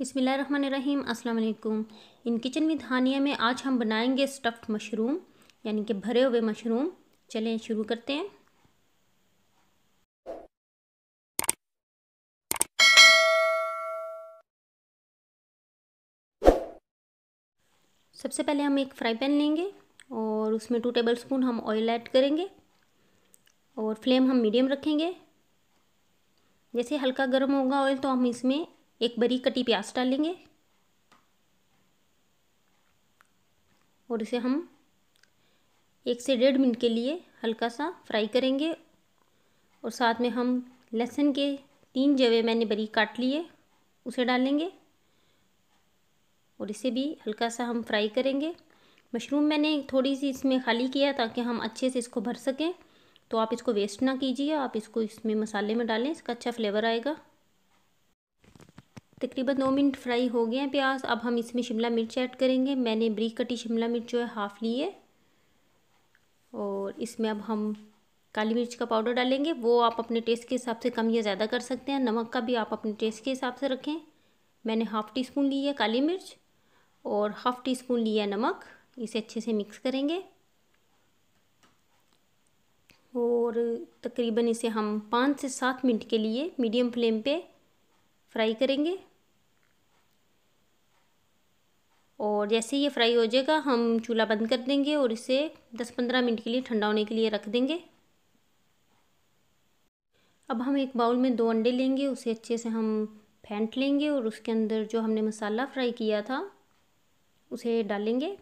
बिसमीम अस्सलाम वालेकुम इन किचन विद हानिया में आज हम बनाएंगे स्टफ़्ड मशरूम यानी कि भरे हुए मशरूम चलें शुरू करते हैं सबसे पहले हम एक फ्राई पैन लेंगे और उसमें टू टेबल स्पून हम ऑयल ऐड करेंगे और फ्लेम हम मीडियम रखेंगे जैसे हल्का गर्म होगा ऑयल तो हम इसमें एक बरी कटी प्याज डालेंगे और इसे हम एक से डेढ़ मिनट के लिए हल्का सा फ्राई करेंगे और साथ में हम लहसुन के तीन जवे मैंने बरी काट लिए उसे डालेंगे और इसे भी हल्का सा हम फ्राई करेंगे मशरूम मैंने थोड़ी सी इसमें खाली किया ताकि हम अच्छे से इसको भर सकें तो आप इसको वेस्ट ना कीजिए आप इसको इसमें मसाले में डालें इसका अच्छा फ्लेवर आएगा तकरीबन दो मिनट फ्राई हो गए हैं प्याज अब हम इसमें शिमला मिर्च ऐड करेंगे मैंने ब्रीक कटी शिमला मिर्च जो है हाफ़ ली है और इसमें अब हम काली मिर्च का पाउडर डालेंगे वो आप अपने टेस्ट के हिसाब से कम या ज़्यादा कर सकते हैं नमक का भी आप अपने टेस्ट के हिसाब से रखें मैंने हाफ़ टी स्पून ली है काली मिर्च और हाफ़ टी स्पून लिया है नमक इसे अच्छे से मिक्स करेंगे और तकरीबन इसे हम पाँच से सात मिनट के लिए मीडियम फ्लेम पे फ्राई करेंगे और जैसे ये फ्राई हो जाएगा हम चूल्हा बंद कर देंगे और इसे 10-15 मिनट के लिए ठंडा होने के लिए रख देंगे अब हम एक बाउल में दो अंडे लेंगे उसे अच्छे से हम फेंट लेंगे और उसके अंदर जो हमने मसाला फ्राई किया था उसे डालेंगे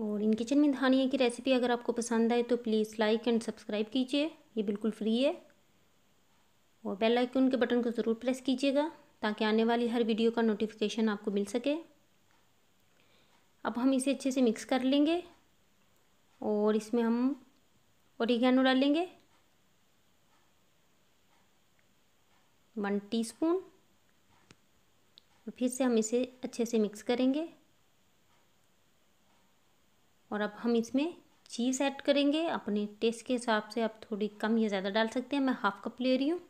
और इन किचन में धानिया की रेसिपी अगर आपको पसंद आए तो प्लीज़ लाइक एंड सब्सक्राइब कीजिए ये बिल्कुल फ्री है और बेल आइकन के बटन को ज़रूर प्रेस कीजिएगा ताकि आने वाली हर वीडियो का नोटिफिकेशन आपको मिल सके अब हम इसे अच्छे से मिक्स कर लेंगे और इसमें हम ओरिगेनो डालेंगे वन टीस्पून फिर से हम इसे अच्छे से मिक्स करेंगे और अब हम इसमें चीज़ ऐड करेंगे अपने टेस्ट के हिसाब से आप थोड़ी कम या ज़्यादा डाल सकते हैं मैं हाफ़ कप ले रही हूँ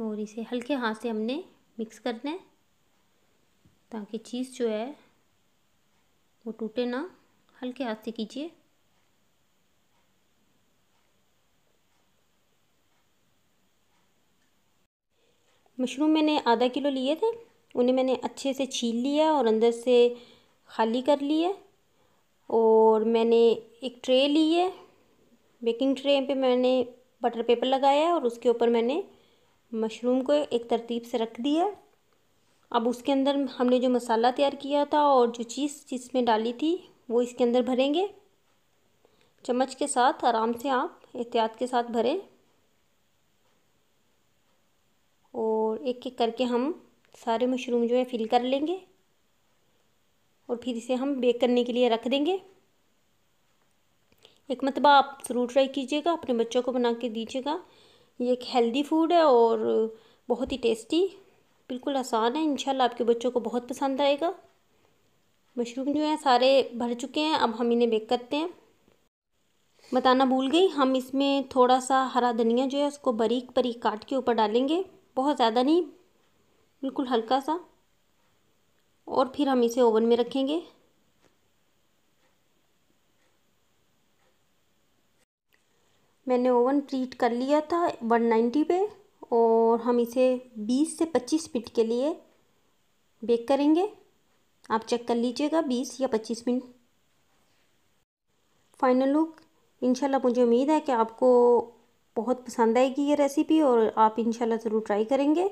और इसे हल्के हाथ से हमने मिक्स करना है ताकि चीज़ जो है वो टूटे ना हल्के हाथ से कीजिए मशरूम मैंने आधा किलो लिए थे उन्हें मैंने अच्छे से छील लिया और अंदर से खाली कर लिया और मैंने एक ट्रे ली है बेकिंग ट्रे पे मैंने बटर पेपर लगाया और उसके ऊपर मैंने मशरूम को एक तरतीब से रख दिया अब उसके अंदर हमने जो मसाला तैयार किया था और जो चीज़ जिसमें डाली थी वो इसके अंदर भरेंगे चम्मच के साथ आराम से आप एहतियात के साथ भरें और एक एक करके हम सारे मशरूम जो है फिल कर लेंगे और फिर इसे हम बेक करने के लिए रख देंगे एक मतबा आप ज़रूर ट्राई कीजिएगा अपने बच्चों को बना के दीजिएगा ये एक हेल्दी फूड है और बहुत ही टेस्टी बिल्कुल आसान है इंशाल्लाह आपके बच्चों को बहुत पसंद आएगा मशरूम जो है सारे भर चुके हैं अब हम इन्हें बेक करते हैं बताना भूल गई हम इसमें थोड़ा सा हरा धनिया जो है उसको बारीक बारीक काट के ऊपर डालेंगे बहुत ज़्यादा नहीं बिल्कुल हल्का सा और फिर हम इसे ओवन में रखेंगे मैंने ओवन प्रीट कर लिया था 190 पे और हम इसे 20 से 25 मिनट के लिए बेक करेंगे आप चेक कर लीजिएगा 20 या 25 मिनट फाइनल लुक इंशाल्लाह मुझे उम्मीद है कि आपको बहुत पसंद आएगी ये रेसिपी और आप इंशाल्लाह ज़रूर ट्राई करेंगे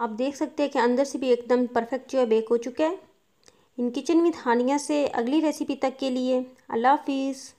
आप देख सकते हैं कि अंदर से भी एकदम परफेक्ट जो है बेक हो चुका है इन किचन विद हानिया से अगली रेसिपी तक के लिए अल्लाह हाफिज़